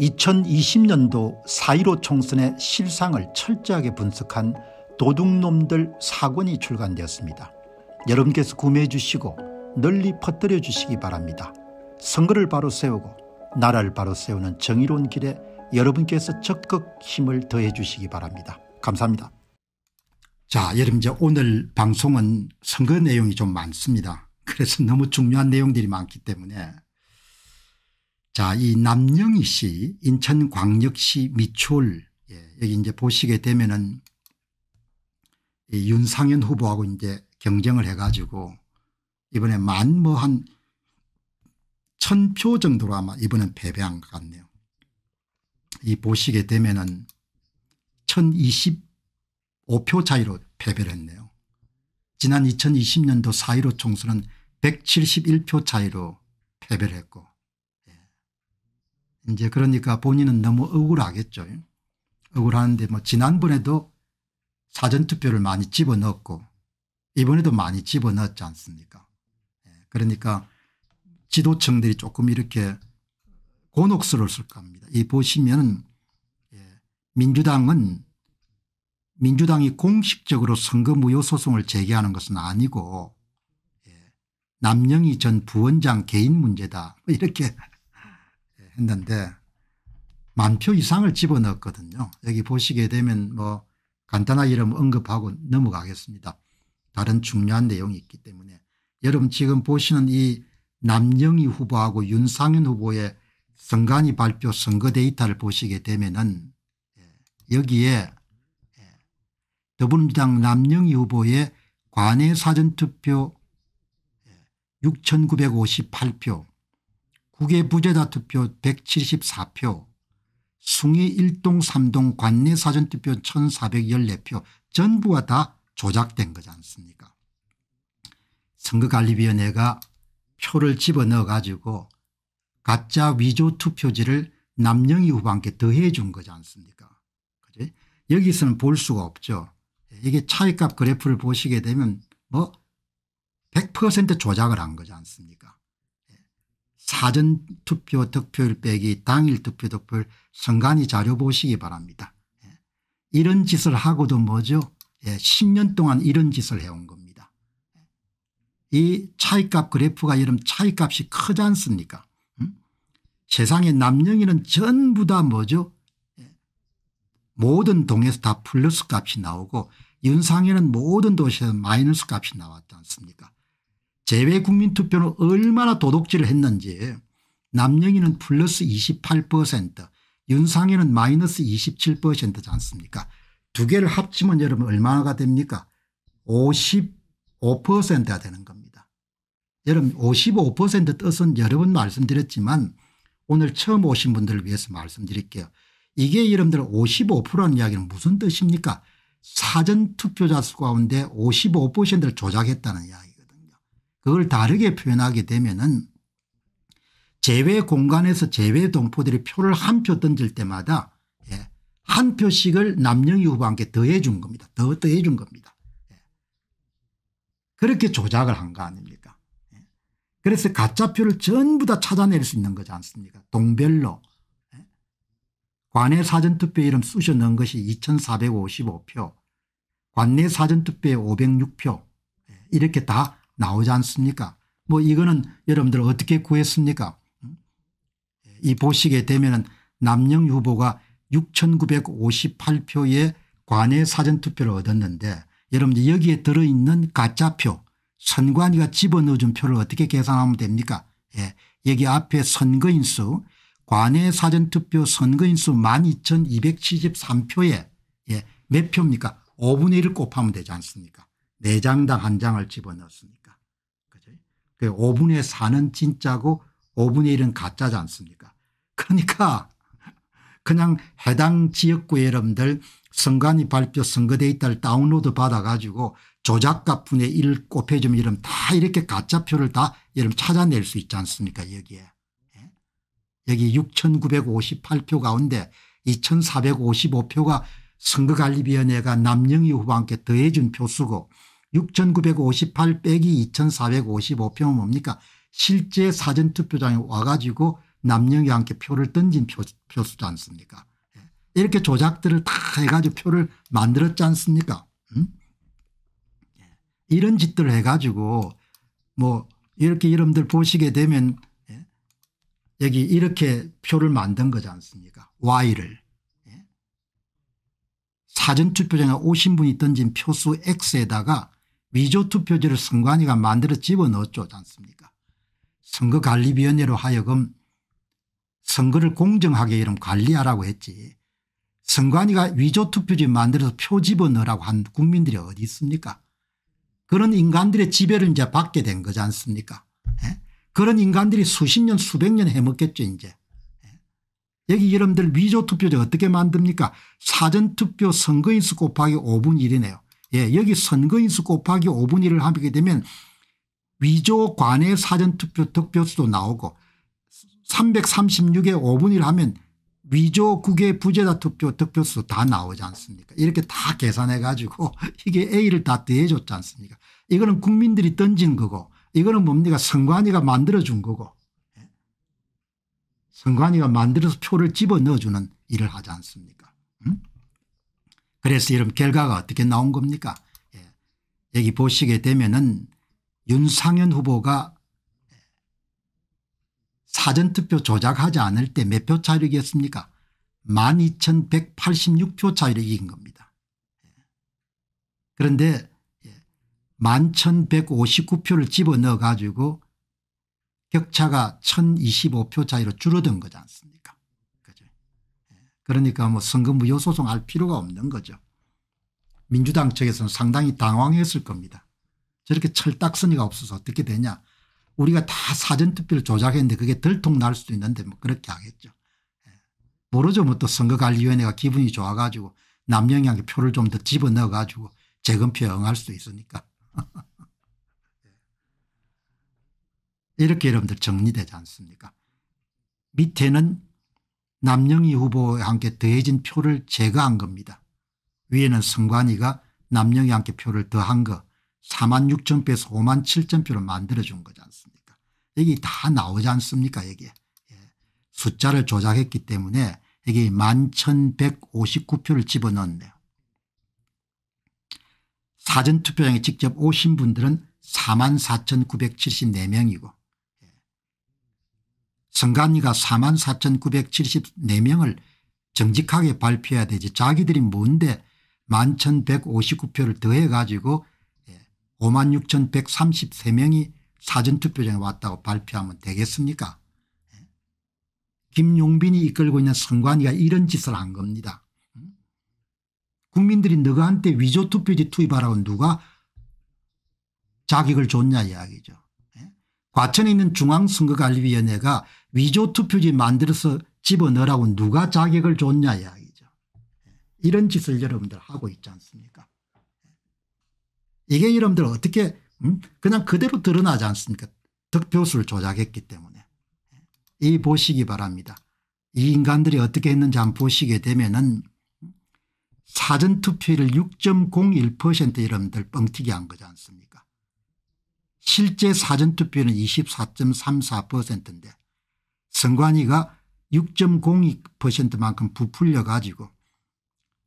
2020년도 4.15 총선의 실상을 철저하게 분석한 도둑놈들 사권이 출간되었습니다. 여러분께서 구매해 주시고 널리 퍼뜨려 주시기 바랍니다. 선거를 바로 세우고 나라를 바로 세우는 정의로운 길에 여러분께서 적극 힘을 더해 주시기 바랍니다. 감사합니다. 자 여러분 이제 오늘 방송은 선거 내용이 좀 많습니다. 그래서 너무 중요한 내용들이 많기 때문에 자, 이 남영희 씨, 인천광역시 미추홀, 예, 여기 이제 보시게 되면은 이 윤상현 후보하고 이제 경쟁을 해가지고 이번에 만 뭐 한 천 표 정도로 아마 이번엔 패배한 것 같네요. 이 보시게 되면은 1025표 차이로 패배를 했네요. 지난 2020년도 4.15 총선은 171표 차이로 패배를 했고 이제 그러니까 본인은 너무 억울하겠죠. 억울하데뭐 지난번에도 사전투표를 많이 집어넣었고 이번에도 많이 집어넣었지 않습니까 예, 그러니까 지도층들이 조금 이렇게 곤혹스러웠을 겁니다. 이보시면 예, 민주당은 민주당이 공식적으로 선거 무효 소송을 제기하는 것은 아니고 예, 남영희 전 부원장 개인 문제다 뭐 이렇게 했는데 만 표 이상을 집어넣었거든요. 여기 보시게 되면 뭐간단하 이름 언급하고 넘어가겠습니다. 다른 중요한 내용이 있기 때문에 여러분 지금 보시는 이 남영희 후보하고 윤상현 후보의 선관위 발표 선거 데이터를 보시게 되면은 예, 여기에 예, 더불어민주당 남영희 후보의 관외 사전투표 6,958표 예, 국외 부재자 투표 174표 숭이 1동 3동 관내 사전투표 1414표 전부가 다 조작된 거지 않습니까 선거관리위원회가 표를 집어넣어 가지고 가짜 위조 투표지를 남영희 후보한테 더해 준 거지 않습니까 그지? 여기서는 볼 수가 없죠. 이게 차이값 그래프를 보시게 되면 뭐 100% 조작을 한 거지 않습니까 사전투표 득표율 빼기 당일 투표 득표율 선관위 자료 보시기 바랍니다. 예. 이런 짓을 하고도 뭐죠 예, 10년 동안 이런 짓을 해온 겁니다. 예. 이 차이값 그래프가 여름 차이값이 크지 않습니까 음? 세상에 남녀기는 전부 다 뭐죠 예. 모든 동에서 다 플러스 값이 나오고 윤상에는 모든 도시에서 마이너스 값이 나왔지 않습니까 재외 국민투표는 얼마나 도둑질을 했는지 남영희는 플러스 28% 윤상희는 마이너스 27%지 않습니까 두 개를 합치면 여러분 얼마나 됩니까 55%가 되는 겁니다. 여러분 55% 뜻은 여러 번 말씀드렸지만 오늘 처음 오신 분들을 위해서 말씀드릴게요. 이게 여러분들 55%라는 이야기는 무슨 뜻입니까 사전투표자 수 가운데 55%를 조작했다는 이야기 그걸 다르게 표현하게 되면은 제외 공간에서 제외 동포들이 표를 한 표 던질 때마다 예, 한 표씩을 남영희 후보한테 더해 준 겁니다. 더 더해 준 겁니다. 예. 그렇게 조작을 한 거 아닙니까? 예. 그래서 가짜표를 전부 다 찾아낼 수 있는 거지 않습니까? 동별로 예. 관내 사전투표 이름 쑤셔 넣은 것이 2455표 관내 사전투표에 506표 예, 이렇게 다 나오지 않습니까 뭐 이거는 여러분들 어떻게 구했습니까 이 보시게 되면 남영 후보가 6958표의 관외 사전투표를 얻었는데 여러분들 여기에 들어있는 가짜표 선관위가 집어넣어준 표를 어떻게 계산하면 됩니까 예. 여기 앞에 선거인수 관외 사전투표 선거인수 12,273표에 예. 몇 표입니까 5분의 1을 곱하면 되지 않습니까 4장당 1장을 집어넣었으니까 그 5분의 4는 진짜고 5분의 1은 가짜지 않습니까 그러니까 그냥 해당 지역구 여러분들 선관위 발표 선거 데이터를 다운로드 받아가지고 조작가 분의 1 곱해주면 이러면 다 이렇게 가짜표를 다 여러분 찾아낼 수 있지 않습니까 여기에. 예? 여기 6958표 가운데 2455표가 선거관리위원회가 남영희 후보한테 더해준 표수고 6,958 빼기 2 4 5 5표 뭡니까 실제 사전투표장에 와가지고 남녀가 함께 표를 던진 표, 표수지 않습니까 예. 이렇게 조작들을 다 해가지고 표를 만들었지 않습니까 음? 예. 이런 짓들을 해가지고 뭐 이렇게 여러분들 보시게 되면 예. 여기 이렇게 표를 만든 거지 않습니까 Y를 사전투표장에 오신 분이 던진 표수 X에다가 위조 투표지를 선관위가 만들어 집어넣었지 않습니까 선거관리위원회로 하여금 선거를 공정하게 이름 관리하라고 했지 선관위가 위조 투표지 만들어서 표 집어넣으라고 한 국민들이 어디 있습니까 그런 인간들의 지배를 이제 받게 된 거지 않습니까 예? 그런 인간들이 수십 년 수백 년 해먹겠죠 이제 예? 여기 여러분들 위조 투표제 어떻게 만듭니까 사전투표 선거인수 곱하기 5분 1이네요 예, 여기 선거인수 곱하기 5분의 1을 하게 되면 위조 관외 사전투표 득표수도 나오고 336에 5분의 1 하면 위조 국외 부재자 투표 득표수 도다 나오지 않습니까 이렇게 다 계산해 가지고 이게 A를 다 더해줬지 않습니까 이거는 국민들이 던진 거고 이거는 뭡니까 선관위가 만들어준 거고 예? 선관위가 만들어서 표를 집어넣어주는 일을 하지 않습니까 음? 그래서 이런 결과가 어떻게 나온 겁니까 예. 여기 보시게 되면 은 윤상현 후보가 사전투표 조작하지 않을 때 몇 표 차이로 습니까 12,186표 차이로 이긴 겁니다. 예. 그런데 11,159표를 예, 집어넣어 가지고 격차가 1,025표 차이로 줄어든 거지 않습니까 그러니까 뭐 선거 무효소송 할 필요가 없는 거죠. 민주당 측에서는 상당히 당황했을 겁니다. 저렇게 철딱서니가 없어서 어떻게 되냐. 우리가 다 사전투표를 조작했는데 그게 들통날 수도 있는데 뭐 그렇게 하겠죠. 예. 모르죠. 뭐 또 선거관리위원회가 기분이 좋아가지고 남영향의 표를 좀 더 집어넣어가지고 재검표에 응할 수도 있으니까. 예. 이렇게 여러분들 정리되지 않습니까 밑에는 남영희 후보와 함께 더해진 표를 제거한 겁니다. 위에는 선관위가 남영희 함께 표를 더한 거 4만 6천 표에서 5만 7천 표를 만들어준 거지 않습니까 여기 다 나오지 않습니까 여기 예. 숫자를 조작했기 때문에 여기 11,159표를 집어넣었네요. 사전투표장에 직접 오신 분들은 44,974명이고 선관위가 4만 4,974명을 정직하게 발표해야 되지 자기들이 뭔데 11,159표를 더해 가지고 56,133명이 사전투표장에 왔다고 발표하면 되겠습니까 예. 김용빈이 이끌고 있는 선관위가 이런 짓을 한 겁니다. 음? 국민들이 너한테 위조투표지 투입하라고 누가 자격을 줬냐 이야기죠. 과천에 있는 중앙선거관리위원회가 위조 투표지 만들어서 집어넣으라고 누가 자격을 줬냐 이야기죠. 이런 짓을 여러분들 하고 있지 않습니까 이게 여러분들 어떻게 음? 그냥 그대로 드러나지 않습니까 득표수를 조작했기 때문에 이 보시기 바랍니다. 이 인간들이 어떻게 했는지 한번 보시게 되면 은 사전투표율 을6.01% 여러분들 뻥튀기 한 거지 않습니까 실제 사전투표는 24.34%인데 선관위가 6.02%만큼 부풀려 가지고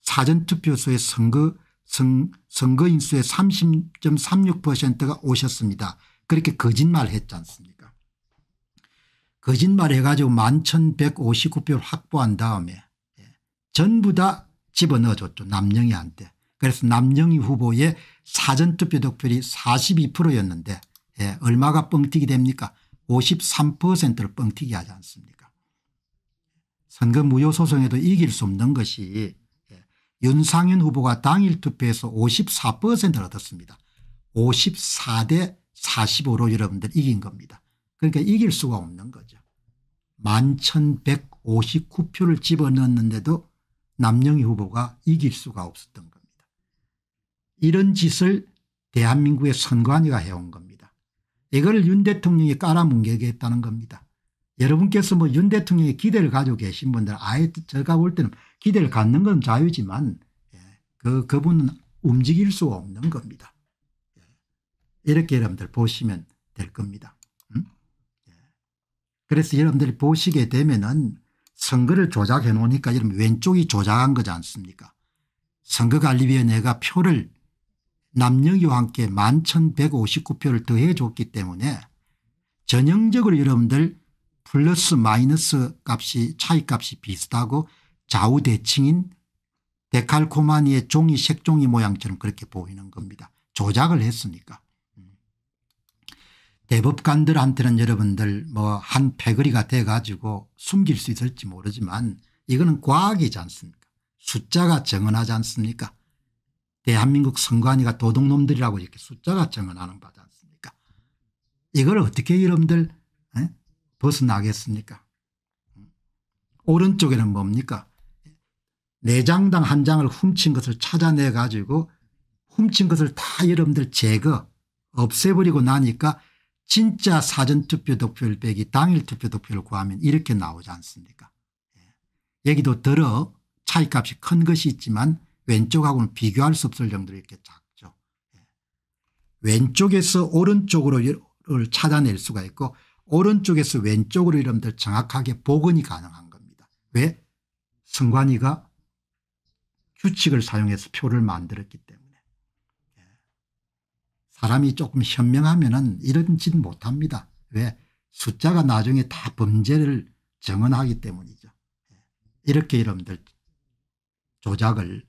사전투표소의 선거 선, 선거인수의 30.36%가 오셨습니다. 그렇게 거짓말 했지 않습니까 거짓말 해가지고 11,159표를 확보한 다음에 예, 전부 다 집어넣어줬죠 남영희한테. 그래서 남영희 후보의 사전투표 득표율이 42%였는데 예, 얼마가 뻥튀기 됩니까 53%를 뻥튀기 하지 않습니까 선거 무효 소송에도 이길 수 없는 것이 예, 윤상현 후보가 당일 투표에서 54%를 얻었습니다. 54대 45로 여러분들 이긴 겁니다. 그러니까 이길 수가 없는 거죠. 11,159표를 집어넣었는데도 남영희 후보가 이길 수가 없었던 겁니다. 이런 짓을 대한민국의 선관위가 해온 겁니다. 이걸 윤 대통령이 깔아뭉개겠다는 겁니다. 여러분께서 뭐 윤 대통령의 기대를 가지고 계신 분들 아예 제가 볼 때는 기대를 갖는 건 자유지만 예, 그, 그분은 움직일 수 없는 겁니다. 예. 이렇게 여러분들 보시면 될 겁니다. 음? 예. 그래서 여러분들이 보시게 되면은 선거를 조작해 놓으니까 여러분 왼쪽이 조작한 거지 않습니까? 선거관리위원회가 표를 남영희와 함께 11,159표를 더해 줬기 때문에 전형적으로 여러분들 플러스 마이너스 값이 차이값이 비슷하고 좌우대칭인 데칼코마니의 종이 색종이 모양처럼 그렇게 보이는 겁니다. 조작을 했으니까. 대법관들한테는 여러분들 뭐 한 패거리가 돼 가지고 숨길 수 있을지 모르지만 이거는 과학이지 않습니까 숫자가 정언하지 않습니까 대한민국 선관위가 도둑놈들이라고 이렇게 숫자가 증언하는 바지 않습니까 이걸 어떻게 여러분들 에? 예? 벗어나겠습니까 오른쪽에는 뭡니까 내장당 한 장을 훔친 것을 찾아내 가지고 훔친 것을 다 여러분들 제거 없애버리고 나니까 진짜 사전투표 득표율 빼기 당일 투표 득표를 구하면 이렇게 나오지 않습니까 여기도 예. 들어 차이값이 큰 것이 있지만 왼쪽하고는 비교할 수 없을 정도로 이렇게 작죠. 예. 왼쪽에서 오른쪽으로 찾아낼 수가 있고 오른쪽에서 왼쪽으로 이러면 정확하게 복원이 가능한 겁니다. 왜? 성관이가 규칙을 사용해서 표를 만들었기 때문에. 예. 사람이 조금 현명하면 은 이런 짓 못합니다. 왜? 숫자가 나중에 다 범죄를 정언하기 때문이죠. 예. 이렇게 여러분들 조작을